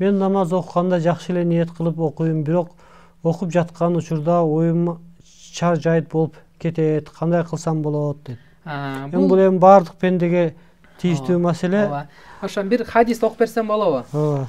мен намаз окуганда жакшы эле ниет кылып окуйм бирок окуп жаткан учурда оюм чар жайыт болуп кетет кандай кылсам болот дейт эми бул эми баардык пендеге тийиштүү маселе ооба ошо бир хадис окуп берсем болобу ооба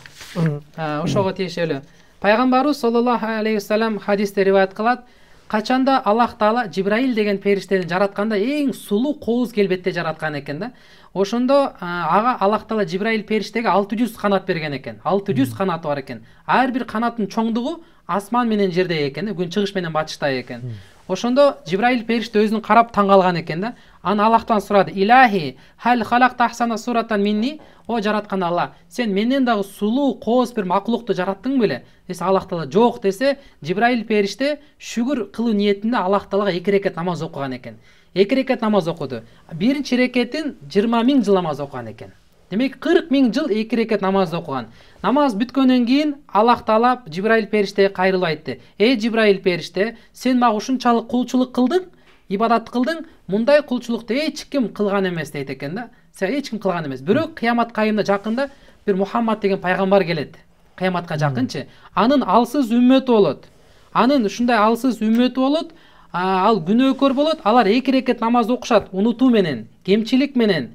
ошого тиешелүү пайгамбарыбыз саллаллаху алейхи вассалам хадисте рыбаят кылат қачанда аллах таала жибраил деген периштени жаратқанда ең сулуу кооз келбетте жаратқан экен да ошондо ага аллах таала жибраил периштеге алты жүз канат берген екен. алты жүз канаты бар экен ар бир канаттын чоңдугу асман менен жердей экен күн чыгыш менен батыштай экен ошондо жибраил периште өзүн карап таң калган экен да ана аллахтан сұрады илахи хәл халақ тахсана суратан минни о жаратқан алла сен менен дағы сұлу қос бір мақұлықты жараттың беле десе аллах тағала жоқ десе жибраил періште шүгір қылу ниетінде аллах тағалаға екі рекет намаз оқыған екен екі рекет намаз оқыды бірінші рекетін жиырма мың жыл намаз оқыған екен демек қырық мың жыл екі рекет намаз оқыған намаз бүткеннен кейін аллах тағала жибраил періштеге қайырылып айтты ей жибраил періште сен маған ұшыншалық құлшылық қылдың ибадат қылдың мұндай құлшылықты ешкім қылған емес дейді екен да сен ешкім қылған емес біреу қиямат қайымына жақында бір мұхаммад деген пайғамбар келеді қияматқа жақыншы анын алсыз үмметі болот анын ушундай алсыз үмметі болот ал күнөөкөр болот алар эки рекет намаз окушат унутуу менен кемчилик менен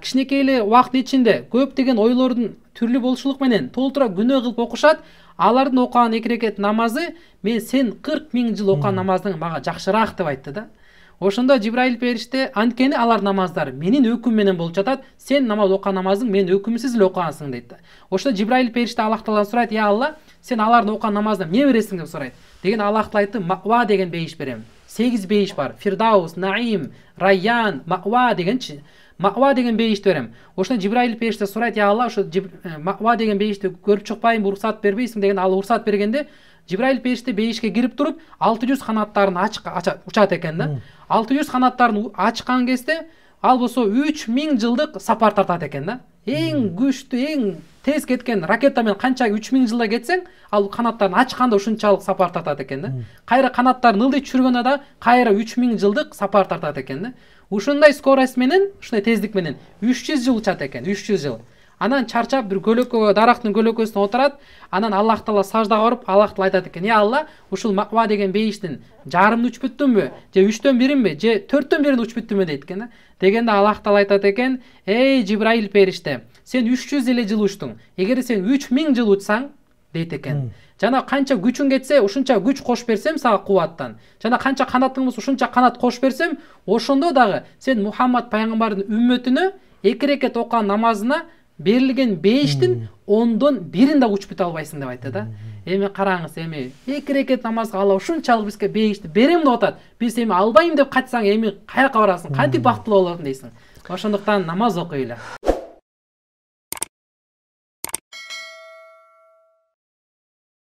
кичинекей уақыт убакыт ичинде көптөгөн ойлордун түрлүү болушулук менен толтура күнөө кылып окушат алардын окуган эки рекет намазы мен сен кырк миң жыл окуган намазың мага жакшыраак деп айтты да ошондо Жибраил периште анткени алар намаздар менин өкүм менен болуп жатат сен намаз окуган намазың мен өкүмүмсүз эле окугансың дейт да ошондо жибрайыл периште аллах тааладан сурайт я алла сен алардын окуган намазына эмне бересиң деп сурайт деген аллах таала айтты маква деген бейиш берем сегиз бейиш бар фирдаус наим райян маква дегенчи маква деген бейишти берем ошондо Жибраил периште сурайт я алла ошо э, маква деген бейишти көрүп чыкпайынбы уруксат бербейсиң деген ал уруксат бергенде жибраил периште бейишке кирип туруп алты жүз канаттарын ачат учат экен да алты жүз канаттарын ачкан кезде ал болсо үч миң жылдык сапар тартат экен да эң күчтүү эң тез кеткен ракета менен канча үч миң жылда кетсең ал канаттарын ачканда ушунчалык сапар тартат экен да кайра канаттарын ылдый түшүргөндө дагы кайра үч миң жылдык сапар тартат экен да ушундай скорость менен ушундай тездик менен үч жүз жыл учат экен үч жүз жыл анан чарчап бир көлөкө дарактын көлөкөсүнө отурат анан аллах таала саждага барып аллах таала айтат экен э алла ушул маква деген бейиштин жарымын учуп бүттүңбү же үчтөн биринби же төрттөн бирин учуп бүттүмбү дейт экен да дегенде аллах таала айтат экен эй жибраил периште сен үч жүз эле жыл учтуң эгер сен үч миң жыл учсаң дейт экен жана канча күчүң кетсе ушунча күч кошуп берсем сага кубаттан жана канча канатың болсо ушунча канат кошуп берсем ошондо дагы сен мухаммад пайгамбардын үммөтүнө эки рекет окуган намазына берілген бештің ондон бирин да учуп бүтө албайсың деп айтты да эми караңыз эми эки рекет намазга алла ушунчалык бизге бейишти берем деп атат биз эми албайм деп кайтсаң эми каяка барасың кантип бактылуу болорун дейсиң ошондуктан намаз окуйлар